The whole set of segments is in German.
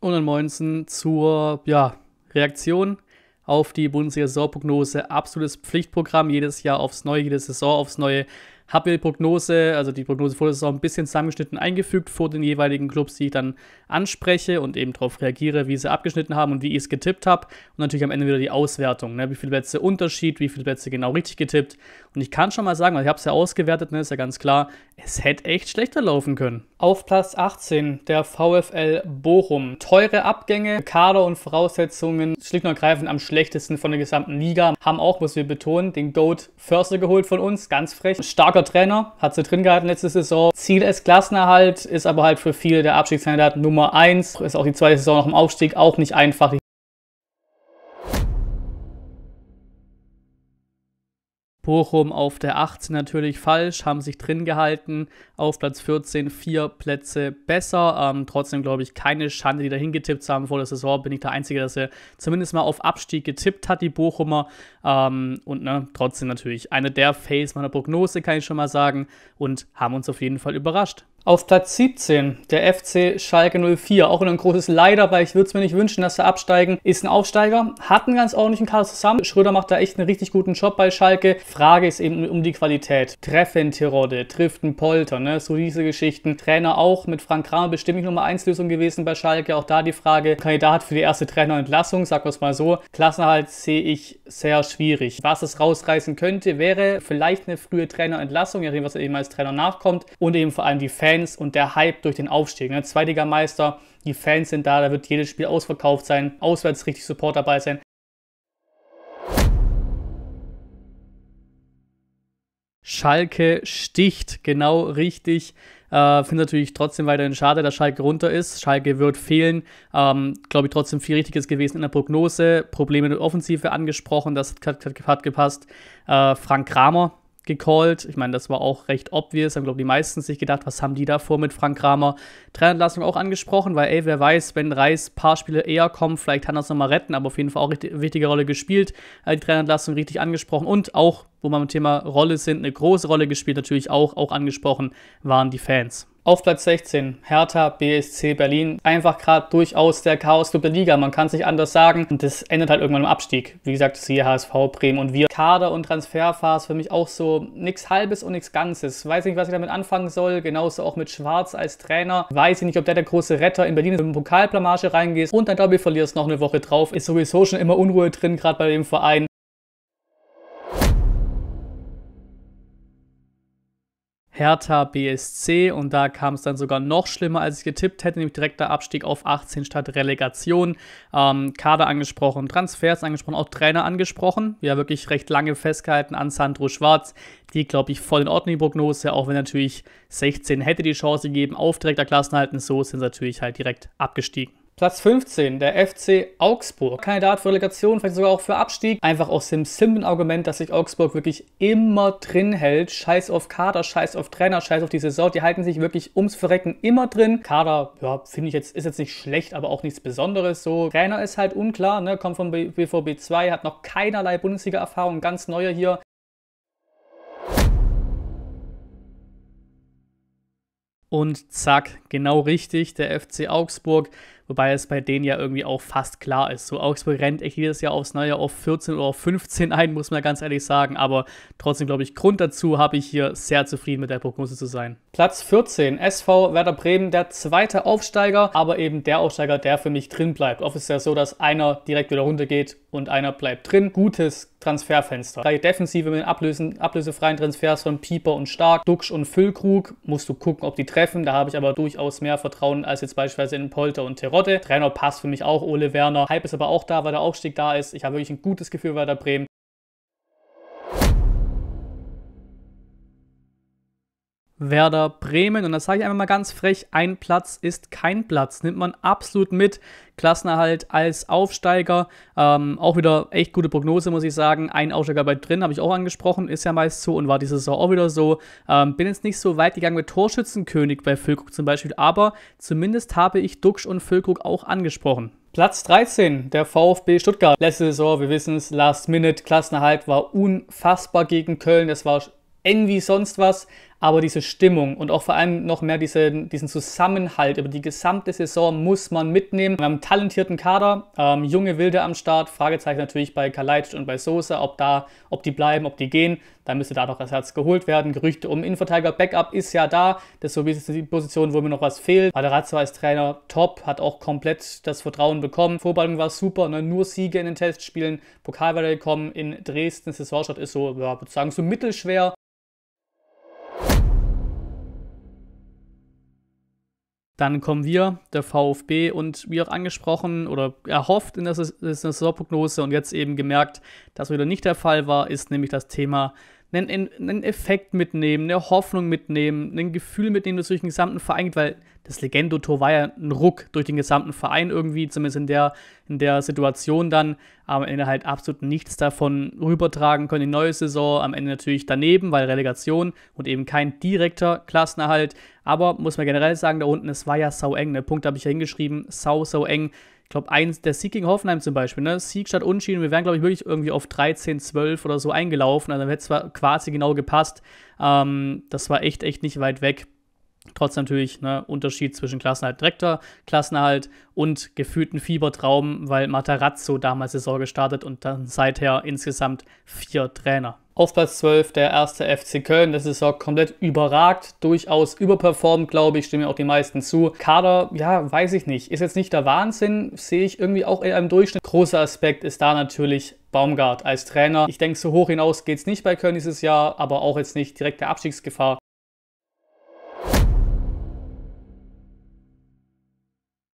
und dann Moinsen zur ja, Reaktion auf die Bundesliga-Saisonprognose. Absolutes Pflichtprogramm, jedes Jahr aufs Neue, jede Saison aufs Neue. Hubble-Prognose, also die Prognose vor der Saison, ein bisschen zusammengeschnitten eingefügt vor den jeweiligen Clubs, die ich dann anspreche und eben darauf reagiere, wie sie abgeschnitten haben und wie ich es getippt habe. Und natürlich am Ende wieder die Auswertung, ne? wie viele Plätze Unterschied, wie viele Plätze genau richtig getippt. Und ich kann schon mal sagen, weil ich habe es ja ausgewertet, ne? ist ja ganz klar, es hätte echt schlechter laufen können. Auf Platz 18 der VfL Bochum. Teure Abgänge, Kader und Voraussetzungen schlicht und ergreifend am schlechtesten von der gesamten Liga. Haben auch, muss wir betonen, den Goat Förster geholt von uns, ganz frech. Starker starker Trainer, hat sie drin gehalten letzte Saison. Ziel ist Klassenerhalt, ist aber halt für viele der Abstiegskandidat Nummer 1. Ist auch die zweite Saison noch im Aufstieg, auch nicht einfach. Bochum auf der 18 natürlich falsch, haben sich drin gehalten. Auf Platz 14 vier Plätze besser. Ähm, trotzdem glaube ich keine Schande, die da hingetippt haben vor der Saison. Bin ich der Einzige, dass er zumindest mal auf Abstieg getippt hat, die Bochumer. Ähm, und ne, trotzdem natürlich eine der Fails meiner Prognose, kann ich schon mal sagen. Und haben uns auf jeden Fall überrascht. Auf Platz 17 der FC Schalke 04, auch wieder ein großes Leider, weil ich würde es mir nicht wünschen, dass er absteigen, ist ein Aufsteiger, hat einen ganz ordentlichen Kader zusammen. Schröder macht da echt einen richtig guten Job bei Schalke. Frage ist eben um die Qualität. Treffen Tirode, Triften ein Polter, ne? so diese Geschichten. Trainer auch mit Frank Kramer bestimmt nicht Nummer 1 Lösung gewesen bei Schalke. Auch da die Frage, Kandidat für die erste Trainerentlassung, sagen wir es mal so. Klassenhalt sehe ich sehr schwierig. Was es rausreißen könnte, wäre vielleicht eine frühe Trainerentlassung, je nachdem, was er eben als Trainer nachkommt und eben vor allem die Fans. Fans und der Hype durch den Aufstieg. Ne? Zweitligameister, die Fans sind da, da wird jedes Spiel ausverkauft sein, auswärts richtig Support dabei sein. Schalke sticht, genau richtig. Äh, Finde natürlich trotzdem weiterhin schade, dass Schalke runter ist. Schalke wird fehlen. Ähm, Glaube ich trotzdem viel Richtiges gewesen in der Prognose. Probleme der Offensive angesprochen, das hat, hat, hat gepasst. Äh, Frank Kramer gecallt. Ich meine, das war auch recht obvious. Haben, glaube ich, die meisten sich gedacht, was haben die da vor mit Frank Kramer? Trainerentlassung auch angesprochen, weil, ey, wer weiß, wenn Reis ein paar Spiele eher kommen, vielleicht kann er es nochmal retten, aber auf jeden Fall auch eine wichtige Rolle gespielt. Äh, die Trainerentlassung richtig angesprochen und auch wo wir beim Thema Rolle sind, eine große Rolle gespielt, natürlich auch, auch angesprochen, waren die Fans. Auf Platz 16, Hertha BSC Berlin. Einfach gerade durchaus der Chaos der Liga, man kann es nicht anders sagen. Und das endet halt irgendwann im Abstieg. Wie gesagt, siehe HSV, Bremen und wir. Kader- und Transferphase für mich auch so nichts Halbes und nichts Ganzes. Weiß nicht, was ich damit anfangen soll. Genauso auch mit Schwarz als Trainer. Weiß ich nicht, ob der der große Retter in Berlin ist, mit Pokalblamage reingeht. Und dann, glaube ich, verlierst noch eine Woche drauf. Ist sowieso schon immer Unruhe drin, gerade bei dem Verein. Hertha BSC und da kam es dann sogar noch schlimmer, als ich getippt hätte, nämlich direkter Abstieg auf 18 statt Relegation. Ähm, Kader angesprochen, Transfers angesprochen, auch Trainer angesprochen. Ja, wirklich recht lange festgehalten an Sandro Schwarz, die glaube ich voll in Ordnung die Prognose, auch wenn natürlich 16 hätte die Chance gegeben auf direkter Klassenhalten, so sind sie natürlich halt direkt abgestiegen. Platz 15, der FC Augsburg. Kandidat für Relegation, vielleicht sogar auch für Abstieg. Einfach aus dem simplen Argument, dass sich Augsburg wirklich immer drin hält. Scheiß auf Kader, scheiß auf Trainer, scheiß auf die Saison. Die halten sich wirklich ums Verrecken immer drin. Kader, ja, finde ich jetzt, ist jetzt nicht schlecht, aber auch nichts Besonderes. So, Trainer ist halt unklar, ne? Kommt vom BVB 2, hat noch keinerlei Bundesliga-Erfahrung, ganz neuer hier. Und zack, genau richtig, der FC Augsburg wobei es bei denen ja irgendwie auch fast klar ist. So Augsburg rennt echt jedes Jahr aufs Neue auf 14 oder auf 15 ein, muss man ganz ehrlich sagen, aber trotzdem glaube ich, Grund dazu habe ich hier sehr zufrieden mit der Prognose zu sein. Platz 14, SV Werder Bremen, der zweite Aufsteiger, aber eben der Aufsteiger, der für mich drin bleibt. Oft ist ja so, dass einer direkt wieder runtergeht und einer bleibt drin. Gutes Transferfenster. Drei Defensive mit Ablösen, ablösefreien Transfers von Pieper und Stark, Duxch und Füllkrug. Musst du gucken, ob die treffen. Da habe ich aber durchaus mehr Vertrauen als jetzt beispielsweise in Polter und Terror. Terodde. Trainer passt für mich auch Ole Werner. Hype ist aber auch da, weil der Aufstieg da ist. Ich habe wirklich ein gutes Gefühl bei der Bremen. Werder Bremen. Und das sage ich einfach mal ganz frech, ein Platz ist kein Platz. Nimmt man absolut mit. Klassenerhalt als Aufsteiger. Ähm, auch wieder echt gute Prognose, muss ich sagen. Ein Aufsteiger bei drin, habe ich auch angesprochen, ist ja meist so und war diese Saison auch wieder so. Ähm, bin jetzt nicht so weit gegangen mit Torschützenkönig bei Füllkrug zum Beispiel, aber zumindest habe ich Duxch und Füllkrug auch angesprochen. Platz 13, der VfB Stuttgart. Letzte Saison, wir wissen es, Last Minute, Klassenerhalt war unfassbar gegen Köln. Das war eng wie sonst was. Aber diese Stimmung und auch vor allem noch mehr diese, diesen Zusammenhalt über die gesamte Saison muss man mitnehmen. Wir haben einen talentierten Kader, ähm, junge Wilde am Start, Fragezeichen natürlich bei Kalajdzic und bei Sosa, ob da, ob die bleiben, ob die gehen. Da müsste da noch Ersatz geholt werden. Gerüchte um Innenverteidiger, Backup ist ja da. Das ist so ist die Position, wo mir noch was fehlt. Materazzo als Trainer top, hat auch komplett das Vertrauen bekommen. Vorbereitung war super, ne? nur Siege in den Testspielen, Pokalwahl gekommen in Dresden. Saisonstart ist so, ja, sagen, so mittelschwer. Dann kommen wir, der VfB, und wie auch angesprochen oder erhofft in der Saisonprognose und jetzt eben gemerkt, dass wieder nicht der Fall war, ist nämlich das Thema einen, einen Effekt mitnehmen, eine Hoffnung mitnehmen, ein Gefühl mitnehmen, das durch den gesamten Verein geht, weil das Legendo-Tor war ja ein Ruck durch den gesamten Verein irgendwie, zumindest in der, in der Situation dann, am Ende halt absolut nichts davon rübertragen können die neue Saison, am Ende natürlich daneben, weil Relegation und eben kein direkter Klassenerhalt, aber muss man generell sagen, da unten, es war ja sau eng, der ne? Punkt habe ich ja hingeschrieben, sau, sau eng, ich glaube, eins, der Sieg gegen Hoffenheim zum Beispiel, ne? Sieg statt Unschieden. Wir wären, glaube ich, wirklich irgendwie auf 13, 12 oder so eingelaufen. Also dann hätte es zwar quasi genau gepasst. Ähm, das war echt, echt nicht weit weg. Trotz natürlich ne, Unterschied zwischen Klassenhalt direkter Klassenhalt und gefühlten Fiebertraum, weil Matarazzo damals die Saison gestartet und dann seither insgesamt vier Trainer. Auf Platz 12 der erste FC Köln. Das ist auch komplett überragt, durchaus überperformt, glaube ich. Stimmen auch die meisten zu. Kader, ja, weiß ich nicht. Ist jetzt nicht der Wahnsinn, sehe ich irgendwie auch in einem Durchschnitt. Großer Aspekt ist da natürlich Baumgart als Trainer. Ich denke, so hoch hinaus geht es nicht bei Köln dieses Jahr, aber auch jetzt nicht direkte Abstiegsgefahr.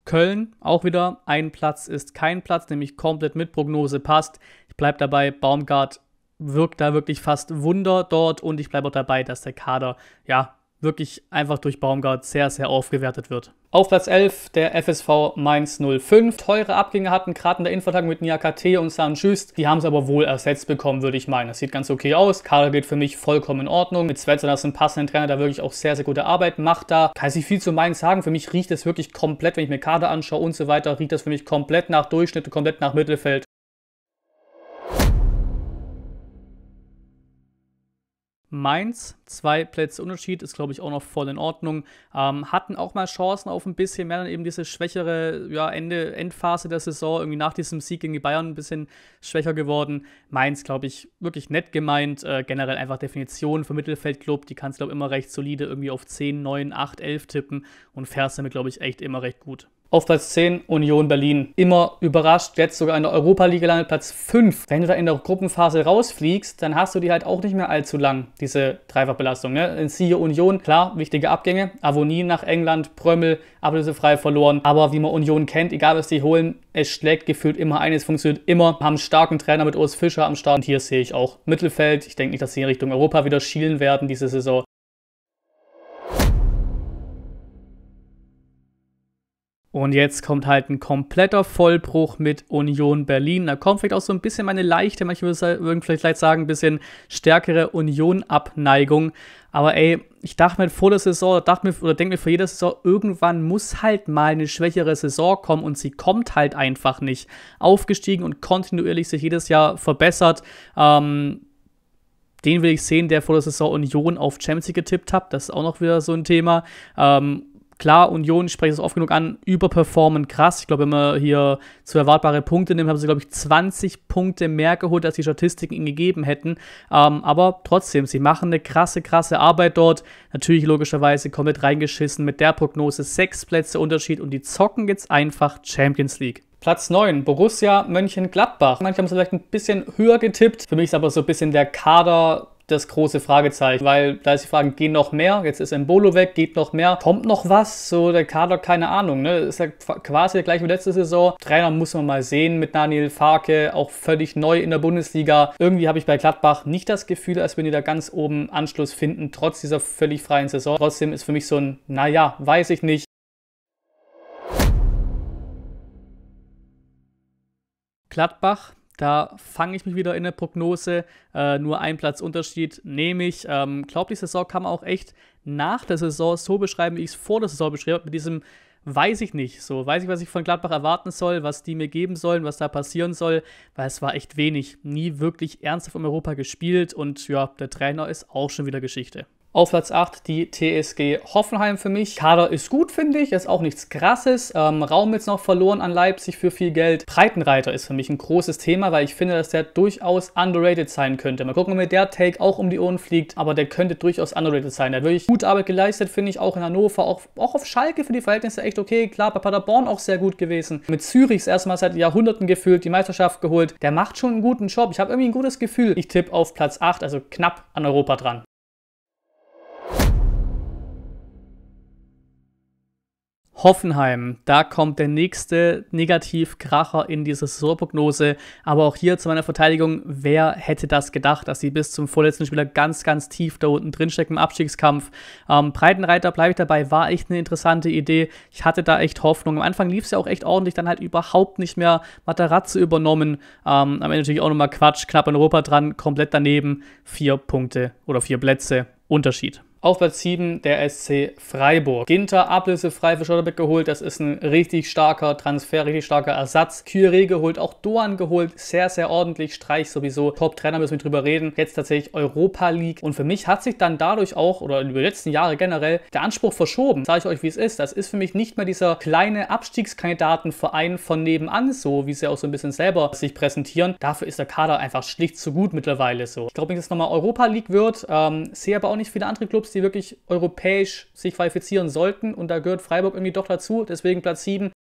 Köln auch wieder ein Platz ist kein Platz, nämlich komplett mit Prognose passt. Ich bleibe dabei, Baumgart wirkt da wirklich fast Wunder dort und ich bleibe auch dabei, dass der Kader ja wirklich einfach durch Baumgart sehr, sehr aufgewertet wird. Auf Platz 11 der FSV Mainz 05. Teure Abgänge hatten gerade in der Innenverteidigung mit Niakate und San Sanchüst. Die haben es aber wohl ersetzt bekommen, würde ich meinen. Das sieht ganz okay aus. Kader geht für mich vollkommen in Ordnung. Mit Svetzer, das ist ein passender Trainer, der wirklich auch sehr, sehr gute Arbeit macht da. Kann ich viel zu Mainz sagen. Für mich riecht es wirklich komplett, wenn ich mir Kader anschaue und so weiter, riecht das für mich komplett nach Durchschnitt, komplett nach Mittelfeld Mainz, zwei Plätze Unterschied, ist glaube ich auch noch voll in Ordnung. Ähm, hatten auch mal Chancen auf ein bisschen mehr, dann eben diese schwächere ja, Ende, Endphase der Saison, irgendwie nach diesem Sieg gegen die Bayern ein bisschen schwächer geworden. Mainz, glaube ich, wirklich nett gemeint. Äh, generell einfach Definition für Mittelfeldclub, die kannst du, glaube ich, immer recht solide irgendwie auf 10, 9, 8, 11 tippen und fährst damit, glaube ich, echt immer recht gut auf Platz 10 Union Berlin. Immer überrascht, jetzt sogar in der Europa League gelandet, Platz 5. Wenn du da in der Gruppenphase rausfliegst, dann hast du die halt auch nicht mehr allzu lang, diese Dreifachbelastung. Ne? In Siehe Union, klar, wichtige Abgänge. Avonie nach England, Prömmel, ablösefrei verloren. Aber wie man Union kennt, egal was die holen, es schlägt gefühlt immer ein, es funktioniert immer. Haben starken Trainer mit Urs Fischer am Start. Und hier sehe ich auch Mittelfeld. Ich denke nicht, dass sie in Richtung Europa wieder schielen werden diese Saison. Und jetzt kommt halt ein kompletter Vollbruch mit Union Berlin. Da kommt vielleicht auch so ein bisschen meine leichte, manche würden vielleicht leicht sagen, ein bisschen stärkere Union-Abneigung. Aber ey, ich dachte mir vor der Saison, dachte mir, oder denke mir vor jeder Saison, irgendwann muss halt mal eine schwächere Saison kommen und sie kommt halt einfach nicht. Aufgestiegen und kontinuierlich sich jedes Jahr verbessert. Ähm, den will ich sehen, der vor der Saison Union auf Champions League getippt hat. Das ist auch noch wieder so ein Thema. Ähm, klar, Union, ich spreche es oft genug an, überperformen krass. Ich glaube, wenn man hier zu erwartbare Punkte nimmt, haben sie, glaube ich, 20 Punkte mehr geholt, als die Statistiken ihnen gegeben hätten. Ähm, aber trotzdem, sie machen eine krasse, krasse Arbeit dort. Natürlich logischerweise komplett reingeschissen mit der Prognose. Sechs Plätze Unterschied und die zocken jetzt einfach Champions League. Platz 9, Borussia Mönchengladbach. Manche haben es vielleicht ein bisschen höher getippt. Für mich ist aber so ein bisschen der Kader das große Fragezeichen, weil da ist die Frage, gehen noch mehr? Jetzt ist Embolo weg, geht noch mehr? Kommt noch was? So der Kader, keine Ahnung, ne? Ist ja quasi der gleiche wie letzte Saison. Trainer muss man mal sehen mit Daniel Farke, auch völlig neu in der Bundesliga. Irgendwie habe ich bei Gladbach nicht das Gefühl, als wenn die da ganz oben Anschluss finden, trotz dieser völlig freien Saison. Trotzdem ist für mich so ein, naja, weiß ich nicht. Gladbach da fange ich mich wieder in eine Prognose. Äh, nur ein Platz Unterschied nehme ich. Ähm, glaube, die Saison kann man auch echt nach der Saison so beschreiben, wie ich es vor der Saison beschrieben habe, mit diesem weiß ich nicht. So weiß ich, was ich von Gladbach erwarten soll, was die mir geben sollen, was da passieren soll, weil es war echt wenig. Nie wirklich ernsthaft um Europa gespielt und ja, der Trainer ist auch schon wieder Geschichte. Auf Platz 8 die TSG Hoffenheim für mich. Kader ist gut, finde ich. Ist auch nichts Krasses. Ähm, Raum jetzt noch verloren an Leipzig für viel Geld. Breitenreiter ist für mich ein großes Thema, weil ich finde, dass der durchaus underrated sein könnte. Mal gucken, ob mir der Take auch um die Ohren fliegt. Aber der könnte durchaus underrated sein. Der hat wirklich gute Arbeit geleistet, finde ich, auch in Hannover. Auch, auch auf Schalke für die Verhältnisse echt okay. Klar, bei Paderborn auch sehr gut gewesen. Mit Zürichs erstmal seit Jahrhunderten gefühlt die Meisterschaft geholt. Der macht schon einen guten Job. Ich habe irgendwie ein gutes Gefühl. Ich tippe auf Platz 8, also knapp an Europa dran. Hoffenheim, da kommt der nächste Negativkracher in diese Saisonprognose. Aber auch hier zu meiner Verteidigung, wer hätte das gedacht, dass sie bis zum vorletzten Spieler ganz, ganz tief da unten drinstecken im Abstiegskampf. Ähm, Breitenreiter, bleibe ich dabei, war echt eine interessante Idee. Ich hatte da echt Hoffnung. Am Anfang lief es ja auch echt ordentlich, dann halt überhaupt nicht mehr Matarazzo übernommen. Ähm, am Ende natürlich auch nochmal Quatsch, knapp in Europa dran, komplett daneben. Vier Punkte oder vier Plätze Unterschied. Auf Platz 7 der SC Freiburg. Ginter ablösefrei für Schotterbeck geholt. Das ist ein richtig starker Transfer, richtig starker Ersatz. Kyrie geholt, auch Doan geholt. Sehr, sehr ordentlich. Streich sowieso. Top-Trainer müssen wir drüber reden. Jetzt tatsächlich Europa League. Und für mich hat sich dann dadurch auch, oder über die letzten Jahre generell, der Anspruch verschoben. Sage ich euch, wie es ist. Das ist für mich nicht mehr dieser kleine Abstiegskandidatenverein von nebenan, so wie sie auch so ein bisschen selber sich präsentieren. Dafür ist der Kader einfach schlicht zu gut mittlerweile so. Ich glaube wenn es nochmal Europa League wird. Ähm, sehe aber auch nicht viele andere Clubs Clubs, die wirklich europäisch sich qualifizieren sollten. Und da gehört Freiburg irgendwie doch dazu. Deswegen Platz 7.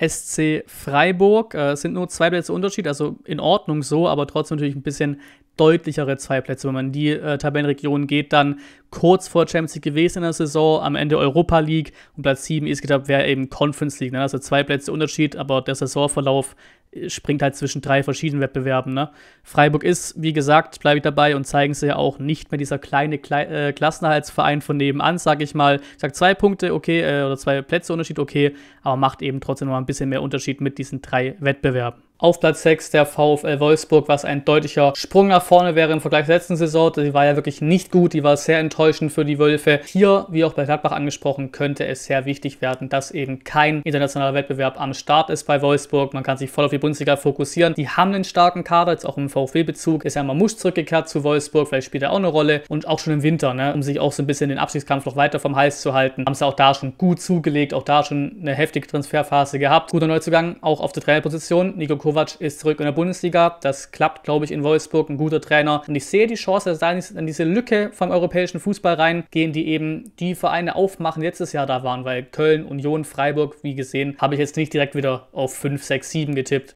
SC Freiburg. Es äh, sind nur zwei Plätze Unterschied, also in Ordnung so, aber trotzdem natürlich ein bisschen deutlichere zwei Plätze. Wenn man in die äh, Tabellenregion geht, dann kurz vor Champions League gewesen in der Saison, am Ende Europa League und Platz 7 ist gedacht, wäre eben Conference League. Ne? Also zwei Plätze Unterschied, aber der Saisonverlauf äh, springt halt zwischen drei verschiedenen Wettbewerben. Ne? Freiburg ist, wie gesagt, bleibe ich dabei und zeigen sie ja auch nicht mehr dieser kleine Kle äh, Klassenerhaltsverein von nebenan, sage ich mal. Ich sage zwei Punkte, okay, äh, oder zwei Plätze Unterschied, okay, aber macht eben trotzdem noch ein bisschen mehr Unterschied mit diesen drei Wettbewerben. Auf Platz 6 der VfL Wolfsburg, was ein deutlicher Sprung nach vorne wäre im Vergleich zur letzten Saison. Die war ja wirklich nicht gut, die war sehr enttäuschend für die Wölfe. Hier, wie auch bei Gladbach angesprochen, könnte es sehr wichtig werden, dass eben kein internationaler Wettbewerb am Start ist bei Wolfsburg. Man kann sich voll auf die Bundesliga fokussieren. Die haben einen starken Kader, jetzt auch im VfB-Bezug. Ist ja immer Musch zurückgekehrt zu Wolfsburg, vielleicht spielt er auch eine Rolle. Und auch schon im Winter, ne, um sich auch so ein bisschen den Abstiegskampf noch weiter vom Hals zu halten, haben sie auch da schon gut zugelegt, auch da schon eine heftige Transferphase gehabt. Guter Neuzugang, auch auf der Trainerposition, Nico Kuh Kovac ist zurück in der Bundesliga. Das klappt, glaube ich, in Wolfsburg. Ein guter Trainer. Und ich sehe die Chance, dass da in diese Lücke vom europäischen Fußball reingehen, die eben die Vereine aufmachen, die letztes Jahr da waren. Weil Köln, Union, Freiburg, wie gesehen, habe ich jetzt nicht direkt wieder auf 5, 6, 7 getippt.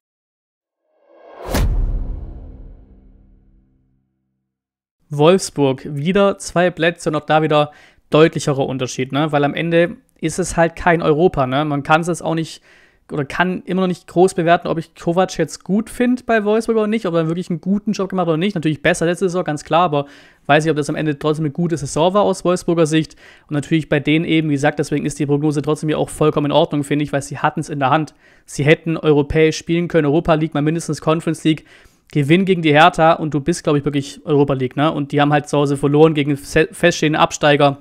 Wolfsburg wieder zwei Plätze und auch da wieder deutlicherer Unterschied, ne? Weil am Ende ist es halt kein Europa, ne? Man kann es auch nicht oder kann immer noch nicht groß bewerten, ob ich Kovac jetzt gut finde bei Wolfsburg oder nicht, ob er wirklich einen guten Job gemacht hat oder nicht. Natürlich besser letzte Saison, ganz klar, aber weiß ich, ob das am Ende trotzdem eine gute Saison war aus Wolfsburger Sicht. Und natürlich bei denen eben, wie gesagt, deswegen ist die Prognose trotzdem ja auch vollkommen in Ordnung, finde ich, weil sie hatten es in der Hand. Sie hätten europäisch spielen können, Europa League, mal mindestens Conference League. Gewinn gegen die Hertha und du bist, glaube ich, wirklich Europa League, ne? Und die haben halt zu Hause verloren gegen feststehende Absteiger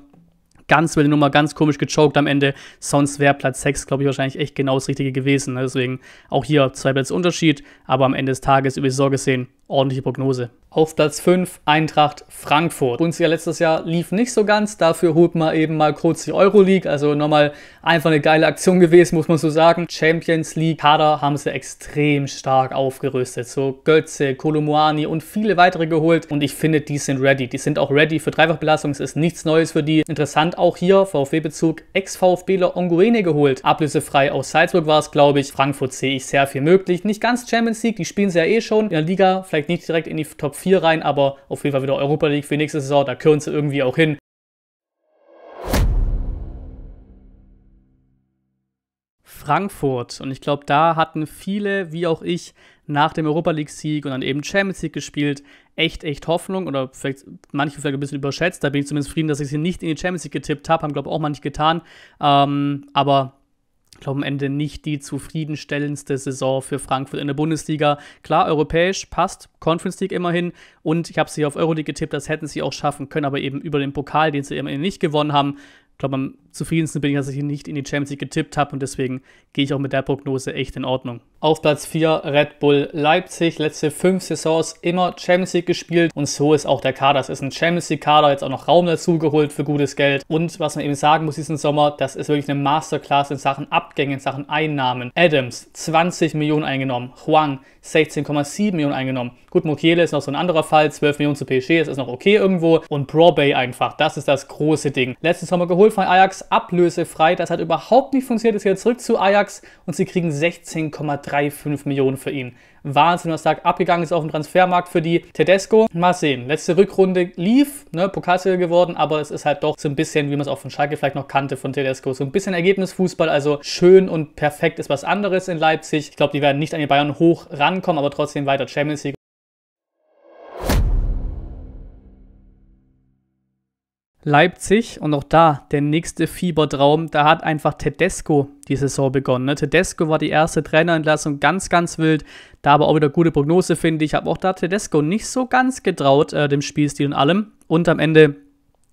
ganz wilde Nummer, ganz komisch gechoked am Ende. Sonst wäre Platz 6, glaube ich, wahrscheinlich echt genau das Richtige gewesen. Ne? Deswegen auch hier zwei Plätze Unterschied, aber am Ende des Tages über die Saison gesehen ordentliche Prognose. Auf Platz 5 Eintracht Frankfurt. ja letztes Jahr lief nicht so ganz, dafür holt man eben mal kurz die Euroleague, also nochmal einfach eine geile Aktion gewesen, muss man so sagen. Champions League Kader haben sie extrem stark aufgerüstet, so Götze, Kolomuani und viele weitere geholt und ich finde, die sind ready. Die sind auch ready für Dreifachbelastung, es ist nichts Neues für die. Interessant auch hier, VfB-Bezug, Ex-VfBler Onguene geholt. Ablösefrei aus Salzburg war es, glaube ich. Frankfurt sehe ich sehr viel möglich. Nicht ganz Champions League, die spielen sie ja eh schon. In der Liga vielleicht vielleicht nicht direkt in die Top 4 rein, aber auf jeden Fall wieder Europa League für nächste Saison, da können sie irgendwie auch hin. Frankfurt. Und ich glaube, da hatten viele, wie auch ich, nach dem Europa League-Sieg und dann eben Champions League gespielt, echt, echt Hoffnung oder vielleicht manche vielleicht ein bisschen überschätzt. Da bin ich zumindest zufrieden, dass ich sie nicht in die Champions League getippt habe, haben, glaube ich, auch manche getan. Ähm, aber glaube am Ende nicht die zufriedenstellendste Saison für Frankfurt in der Bundesliga. Klar, europäisch passt, Conference League immerhin. Und ich habe sie auf Euroleague getippt, das hätten sie auch schaffen können, aber eben über den Pokal, den sie immerhin nicht gewonnen haben. Ich glaube, am zufriedensten bin ich, dass ich ihn nicht in die Champions League getippt habe und deswegen gehe ich auch mit der Prognose echt in Ordnung. Auf Platz 4 Red Bull Leipzig, letzte fünf Saisons immer Champions League gespielt und so ist auch der Kader. Es ist ein Champions League Kader, jetzt auch noch Raum dazu geholt für gutes Geld und was man eben sagen muss diesen Sommer, das ist wirklich eine Masterclass in Sachen Abgänge, in Sachen Einnahmen. Adams 20 Millionen eingenommen, Huang 16,7 Millionen eingenommen. Gut, Mokiele ist noch so ein anderer Fall, 12 Millionen zu PSG, das ist noch okay irgendwo und Probay einfach, das ist das große Ding. Letzten Sommer geholt von Ajax ablösefrei. Das hat überhaupt nicht funktioniert, ist wieder zurück zu Ajax und sie kriegen 16,35 Millionen für ihn. Wahnsinn, was da abgegangen ist auf dem Transfermarkt für die Tedesco. Mal sehen. Letzte Rückrunde lief, ne, Pokalsieger geworden, aber es ist halt doch so ein bisschen, wie man es auch von Schalke vielleicht noch kannte von Tedesco, so ein bisschen Ergebnisfußball, also schön und perfekt ist was anderes in Leipzig. Ich glaube, die werden nicht an die Bayern hoch rankommen, aber trotzdem weiter Champions League Leipzig und auch da der nächste Fiebertraum, da hat einfach Tedesco die Saison begonnen. Ne? Tedesco war die erste Trainerentlassung, ganz, ganz wild. Da aber auch wieder gute Prognose, finde ich. Habe auch da Tedesco nicht so ganz getraut, äh, dem Spielstil und allem. Und am Ende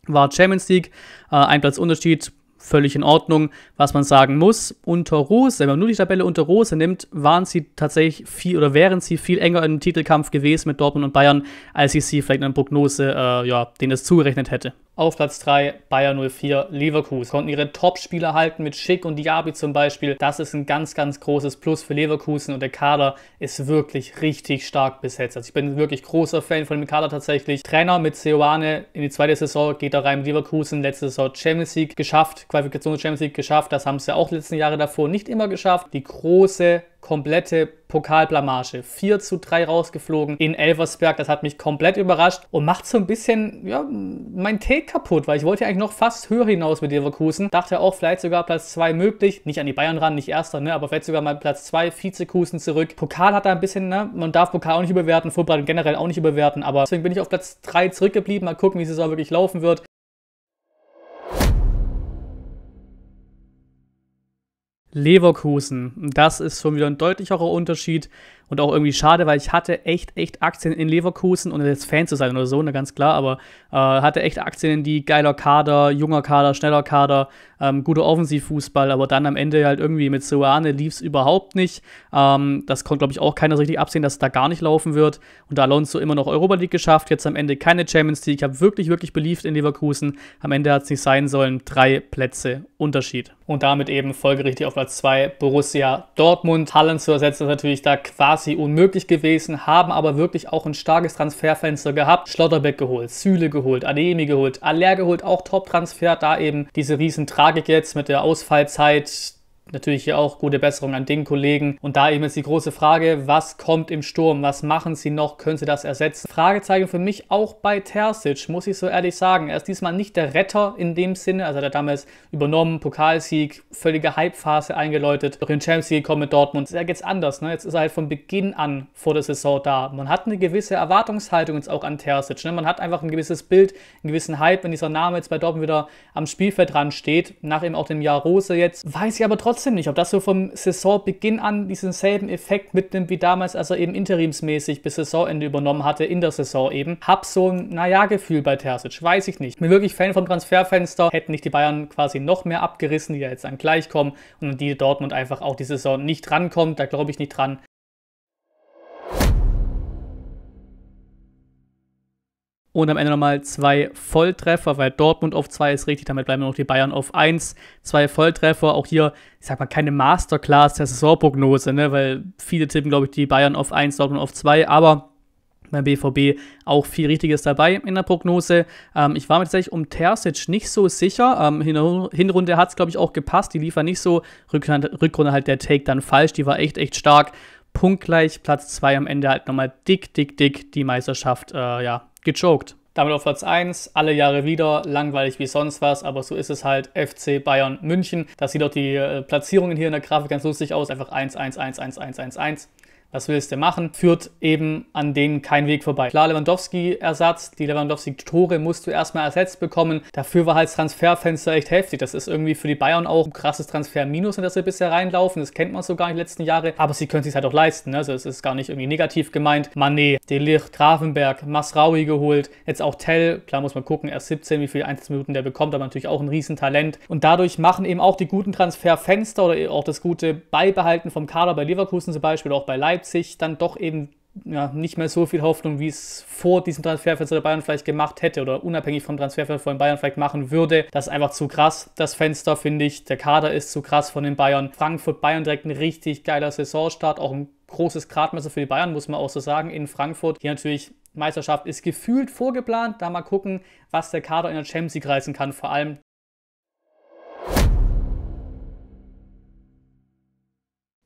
war Champions League, äh, ein Platzunterschied, völlig in Ordnung. Was man sagen muss, unter Rose, wenn man nur die Tabelle unter Rose nimmt, waren sie tatsächlich viel oder wären sie viel enger im Titelkampf gewesen mit Dortmund und Bayern, als ich sie vielleicht in einer Prognose, äh, ja, denen es zugerechnet hätte. Auf Platz 3 Bayer 04 Leverkusen. Konnten ihre Top-Spieler halten mit Schick und Diaby zum Beispiel. Das ist ein ganz, ganz großes Plus für Leverkusen und der Kader ist wirklich richtig stark besetzt. Also ich bin wirklich großer Fan von dem Kader tatsächlich. Trainer mit Seoane in die zweite Saison geht da rein mit Leverkusen. Letzte Saison Champions League geschafft, Qualifikation Champions League geschafft. Das haben sie auch die letzten Jahre davor nicht immer geschafft. Die große komplette Pokalblamage. 4 zu 3 rausgeflogen in Elversberg. Das hat mich komplett überrascht und macht so ein bisschen ja, mein Take kaputt, weil ich wollte ja eigentlich noch fast höher hinaus mit Leverkusen. Dachte auch, vielleicht sogar Platz 2 möglich. Nicht an die Bayern ran, nicht erster, ne? aber vielleicht sogar mal Platz 2, Vizekusen zurück. Pokal hat da ein bisschen, ne? man darf Pokal auch nicht überwerten, Vorbereitung generell auch nicht überwerten, aber deswegen bin ich auf Platz 3 zurückgeblieben. Mal gucken, wie es auch wirklich laufen wird. Leverkusen. Das ist schon wieder ein deutlicherer Unterschied und auch irgendwie schade, weil ich hatte echt, echt Aktien in Leverkusen, und jetzt Fan zu sein oder so, ne, ganz klar, aber äh, hatte echt Aktien in die geiler Kader, junger Kader, schneller Kader, ähm, guter Offensivfußball, aber dann am Ende halt irgendwie mit Soane lief es überhaupt nicht. Ähm, das konnte, glaube ich, auch keiner richtig absehen, dass es da gar nicht laufen wird. Und da Alonso immer noch Europa League geschafft, jetzt am Ende keine Champions League. Ich habe wirklich, wirklich beliebt in Leverkusen. Am Ende hat es nicht sein sollen. Drei Plätze Unterschied. Und damit eben folgerichtig auf Platz 2 Borussia Dortmund. Hallen zu ersetzen ist natürlich da quasi quasi unmöglich gewesen, haben aber wirklich auch ein starkes Transferfenster gehabt. Schlotterbeck geholt, Süle geholt, Ademi geholt, Aller geholt, auch Top-Transfer, da eben diese Tragik jetzt mit der Ausfallzeit natürlich hier auch gute Besserung an den Kollegen. Und da eben jetzt die große Frage, was kommt im Sturm? Was machen sie noch? Können sie das ersetzen? Fragezeichen für mich auch bei Terzic, muss ich so ehrlich sagen. Er ist diesmal nicht der Retter in dem Sinne. Also er hat damals übernommen, Pokalsieg, völlige Hypephase eingeläutet, doch in Champions League kommen mit Dortmund. Ist ja jetzt anders. Ne? Jetzt ist er halt von Beginn an vor der Saison da. Man hat eine gewisse Erwartungshaltung jetzt auch an Terzic. Ne? Man hat einfach ein gewisses Bild, einen gewissen Hype, wenn dieser Name jetzt bei Dortmund wieder am Spielfeld dran steht, nach eben auch dem Jahr Rose jetzt. Weiß ich aber trotzdem trotzdem nicht, ob das so vom Saisonbeginn an diesen selben Effekt mitnimmt wie damals, als er eben interimsmäßig bis Saisonende übernommen hatte, in der Saison eben. Hab so ein Naja-Gefühl bei Terzic, weiß ich nicht. Bin wirklich Fan vom Transferfenster, hätten nicht die Bayern quasi noch mehr abgerissen, die ja jetzt dann gleich kommen und an die Dortmund einfach auch die Saison nicht rankommt, da glaube ich nicht dran. Und am Ende nochmal zwei Volltreffer, weil Dortmund auf zwei ist richtig, damit bleiben noch die Bayern auf eins. Zwei Volltreffer, auch hier, ich sag mal, keine Masterclass der Saisonprognose, ne? weil viele tippen, glaube ich, die Bayern auf eins, Dortmund auf zwei, aber beim BVB auch viel Richtiges dabei in der Prognose. Ähm, ich war mir tatsächlich um Terzic nicht so sicher. Ähm, Hinrunde hat es, glaube ich, auch gepasst. Die lief nicht so. Rückrunde, Rückrunde halt der Take dann falsch. Die war echt, echt stark. Punktgleich, Platz 2 am Ende halt nochmal dick, dick, dick die Meisterschaft äh, ja, gechoked. Damit auf Platz 1, alle Jahre wieder, langweilig wie sonst was, aber so ist es halt, FC Bayern München. Das sieht auch die äh, Platzierungen hier in der Grafik ganz lustig aus, einfach 1, 1, 1, 1, 1, 1, 1 was willst du machen, führt eben an denen kein Weg vorbei. Klar, Lewandowski-Ersatz, die Lewandowski-Tore musst du erstmal ersetzt bekommen. Dafür war halt das Transferfenster echt heftig. Das ist irgendwie für die Bayern auch ein krasses Transferminus, in das sie bisher reinlaufen. Das kennt man so gar nicht die letzten Jahre, aber sie können es sich halt auch leisten. Ne? Also es ist gar nicht irgendwie negativ gemeint. Manet, Delir, Grafenberg, Masraui geholt, jetzt auch Tell. Klar muss man gucken, erst 17, wie viele Einzelminuten der bekommt, aber natürlich auch ein Riesentalent. Und dadurch machen eben auch die guten Transferfenster oder auch das gute Beibehalten vom Kader bei Leverkusen zum Beispiel, auch bei Leipzig, Leipzig dann doch eben ja, nicht mehr so viel Hoffnung, wie es vor diesem Transferfenster der Bayern vielleicht gemacht hätte oder unabhängig vom Transferfenster von Bayern vielleicht machen würde. Das ist einfach zu krass, das Fenster, finde ich. Der Kader ist zu krass von den Bayern. Frankfurt, Bayern direkt ein richtig geiler Saisonstart, auch ein großes Gradmesser für die Bayern, muss man auch so sagen, in Frankfurt. Hier natürlich Meisterschaft ist gefühlt vorgeplant. Da mal gucken, was der Kader in der Champions League reißen kann. Vor allem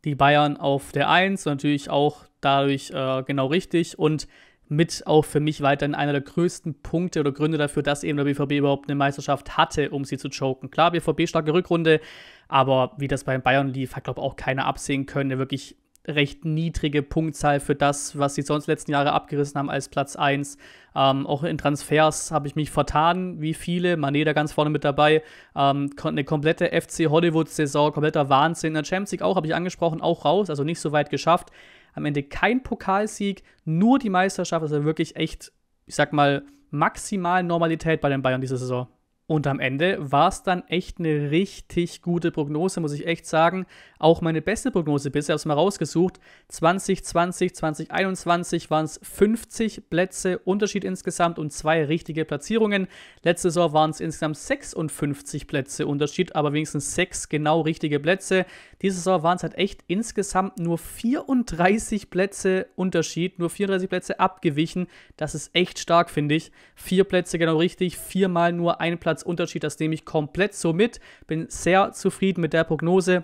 die Bayern auf der 1, natürlich auch dadurch äh, genau richtig und mit auch für mich weiterhin einer der größten Punkte oder Gründe dafür, dass eben der BVB überhaupt eine Meisterschaft hatte, um sie zu choken. Klar, BVB starke Rückrunde, aber wie das bei Bayern lief, hat glaube auch keiner absehen können. der wirklich recht niedrige Punktzahl für das, was sie sonst letzten Jahre abgerissen haben als Platz 1. Ähm, auch in Transfers habe ich mich vertan, wie viele. Mané da ganz vorne mit dabei. Ähm, eine komplette FC Hollywood-Saison, kompletter Wahnsinn. In der Champions League auch, habe ich angesprochen, auch raus, also nicht so weit geschafft. Am Ende kein Pokalsieg, nur die Meisterschaft. Also wirklich echt, ich sag mal, maximal Normalität bei den Bayern diese Saison. Und am Ende war es dann echt eine richtig gute Prognose, muss ich echt sagen. Auch meine beste Prognose bisher, ich habe es mal rausgesucht. 2020, 2021 waren es 50 Plätze Unterschied insgesamt und zwei richtige Platzierungen. Letzte Saison waren es insgesamt 56 Plätze Unterschied, aber wenigstens sechs genau richtige Plätze. Diese Saison waren es halt echt insgesamt nur 34 Plätze Unterschied, nur 34 Plätze abgewichen. Das ist echt stark, finde ich. Vier Plätze genau richtig, viermal nur ein Platz Unterschied. Das nehme ich komplett so mit. Bin sehr zufrieden mit der Prognose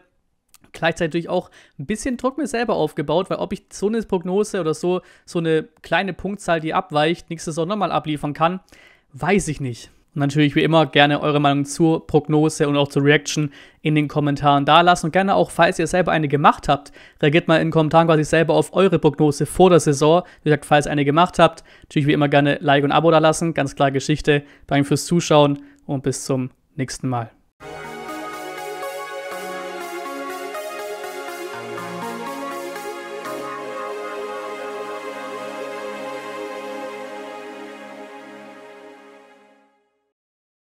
gleichzeitig natürlich auch ein bisschen Druck mir selber aufgebaut, weil ob ich so eine Prognose oder so, so eine kleine Punktzahl, die abweicht, nächste Saison nochmal abliefern kann, weiß ich nicht. Und natürlich wie immer gerne eure Meinung zur Prognose und auch zur Reaction in den Kommentaren dalassen Und gerne auch, falls ihr selber eine gemacht habt, reagiert mal in den Kommentaren quasi selber auf eure Prognose vor der Saison. Wie gesagt, falls ihr eine gemacht habt, natürlich wie immer gerne Like und Abo dalassen Ganz klar Geschichte. Danke fürs Zuschauen und bis zum nächsten Mal.